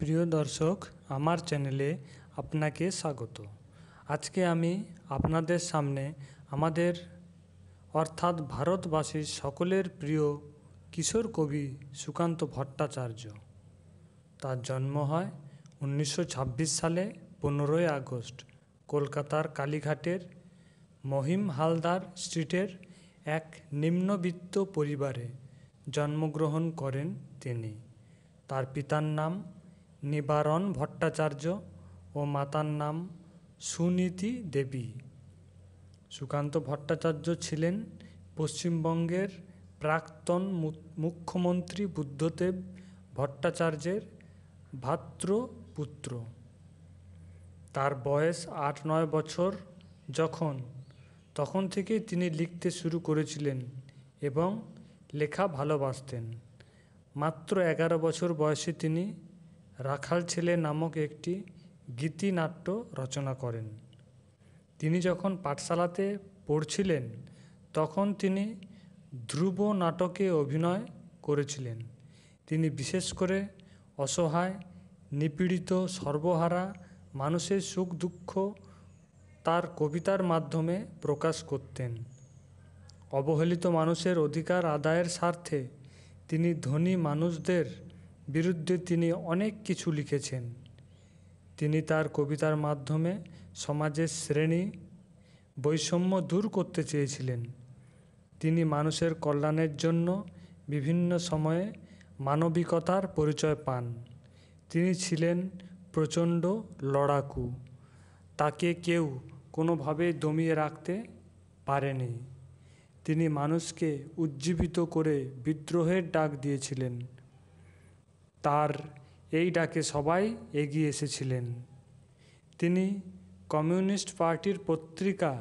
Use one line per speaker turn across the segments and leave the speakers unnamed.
প্রিয় দর্শক আমার চ্যানেলে আপনাকে স্বাগত আজকে আমি আপনাদের সামনে আমাদের অর্থাৎ ভারতবাসীর সকলের প্রিয় কিশোর কবি সুকান্ত ভট্টাচার্য তার জন্ম হয় উনিশশো সালে পনেরোই আগস্ট কলকাতার কালীঘাটের মহিম হালদার স্ট্রিটের এক নিম্নবিত্ত পরিবারে জন্মগ্রহণ করেন তিনি তার পিতার নাম নিবারণ ভট্টাচার্য ও মাতার নাম সুনীতি দেবী সুকান্ত ভট্টাচার্য ছিলেন পশ্চিমবঙ্গের প্রাক্তন মুখ্যমন্ত্রী বুদ্ধদেব ভট্টাচার্যের ভাতৃপুত্র তার বয়স আট নয় বছর যখন তখন থেকেই তিনি লিখতে শুরু করেছিলেন এবং লেখা ভালোবাসতেন মাত্র এগারো বছর বয়সে তিনি রাখাল ছেলে নামক একটি গীতিনাট্য রচনা করেন তিনি যখন পাঠশালাতে পড়ছিলেন তখন তিনি ধ্রুব নাটকে অভিনয় করেছিলেন তিনি বিশেষ করে অসহায় নিপীড়িত সর্বহারা মানুষের সুখ দুঃখ তার কবিতার মাধ্যমে প্রকাশ করতেন অবহেলিত মানুষের অধিকার আদায়ের স্বার্থে তিনি ধনী মানুষদের বিরুদ্ধে তিনি অনেক কিছু লিখেছেন তিনি তার কবিতার মাধ্যমে সমাজের শ্রেণী বৈষম্য দূর করতে চেয়েছিলেন তিনি মানুষের কল্যাণের জন্য বিভিন্ন সময়ে মানবিকতার পরিচয় পান তিনি ছিলেন প্রচণ্ড লড়াকু তাকে কেউ কোনোভাবে দমিয়ে রাখতে পারেনি তিনি মানুষকে উজ্জীবিত করে বিদ্রোহের ডাক দিয়েছিলেন তার এই ডাকে সবাই এগিয়ে এসেছিলেন তিনি কমিউনিস্ট পার্টির পত্রিকা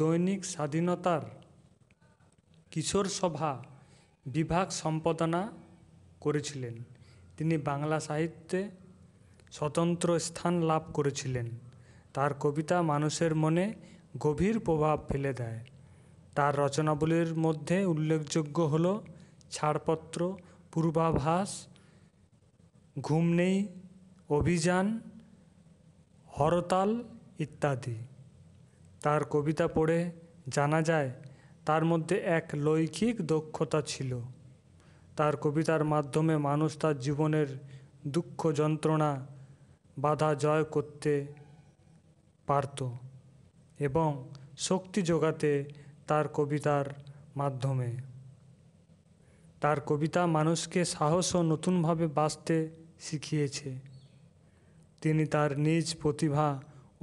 দৈনিক স্বাধীনতার কিশোর সভা বিভাগ সম্পাদনা করেছিলেন তিনি বাংলা সাহিত্যে স্বতন্ত্র স্থান লাভ করেছিলেন তার কবিতা মানুষের মনে গভীর প্রভাব ফেলে দেয় তার রচনাবলীর মধ্যে উল্লেখযোগ্য হল ছাড়পত্র পূর্বাভাস ঘুম নেই অভিযান হরতাল ইত্যাদি তার কবিতা পড়ে জানা যায় তার মধ্যে এক লৈখিক দক্ষতা ছিল তার কবিতার মাধ্যমে মানুষ তার জীবনের দুঃখ যন্ত্রণা বাধা জয় করতে পারত এবং শক্তি যোগাতে তার কবিতার মাধ্যমে তার কবিতা মানুষকে সাহস ও নতুনভাবে বাঁচতে শিখিয়েছে তিনি তার নিজ প্রতিভা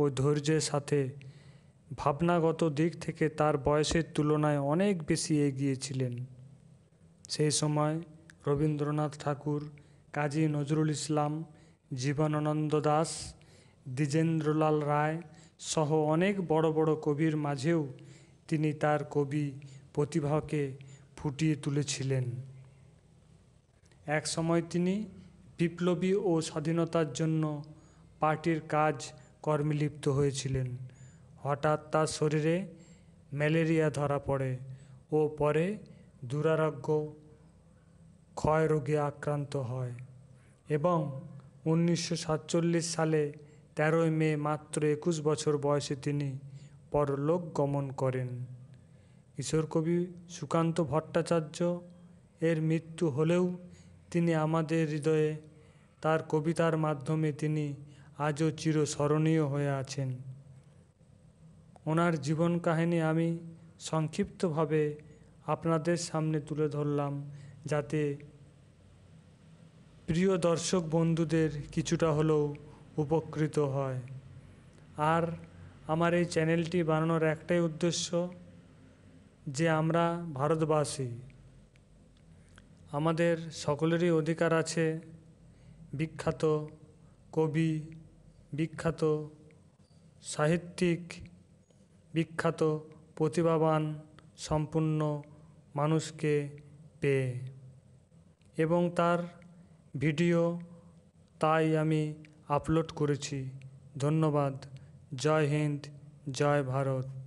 ও ধৈর্যের সাথে ভাবনাগত দিক থেকে তার বয়সের তুলনায় অনেক বেশি এগিয়েছিলেন সেই সময় রবীন্দ্রনাথ ঠাকুর কাজী নজরুল ইসলাম জীবনানন্দ দাস দ্বিজেন্দ্রলাল রায় সহ অনেক বড় বড় কবির মাঝেও তিনি তার কবি প্রতিভাকে ফুটিয়ে তুলেছিলেন এক সময় তিনি বিপ্লবী ও স্বাধীনতার জন্য পার্টির কাজ কর্মে লিপ্ত হয়েছিলেন হঠাৎ তার শরীরে ম্যালেরিয়া ধরা পড়ে ও পরে দুরারোগ্য ক্ষয় রোগে আক্রান্ত হয় এবং উনিশশো সালে তেরোই মে মাত্র একুশ বছর বয়সে তিনি পরলোক গমন করেন ঈশ্বর কবি সুকান্ত ভট্টাচার্য এর মৃত্যু হলেও তিনি আমাদের হৃদয়ে তার কবিতার মাধ্যমে তিনি আজও চিরস্মরণীয় হয়ে আছেন ওনার জীবন কাহিনী আমি সংক্ষিপ্তভাবে আপনাদের সামনে তুলে ধরলাম যাতে প্রিয় দর্শক বন্ধুদের কিছুটা হলেও উপকৃত হয় আর আমার এই চ্যানেলটি বানানোর একটাই উদ্দেশ্য যে আমরা ভারতবাসী আমাদের সকলেরই অধিকার আছে বিখ্যাত কবি বিখ্যাত সাহিত্যিক বিখ্যাত প্রতিভাবান সম্পূর্ণ মানুষকে পেয়ে এবং তার ভিডিও তাই আমি আপলোড করেছি ধন্যবাদ জয় হিন্দ জয় ভারত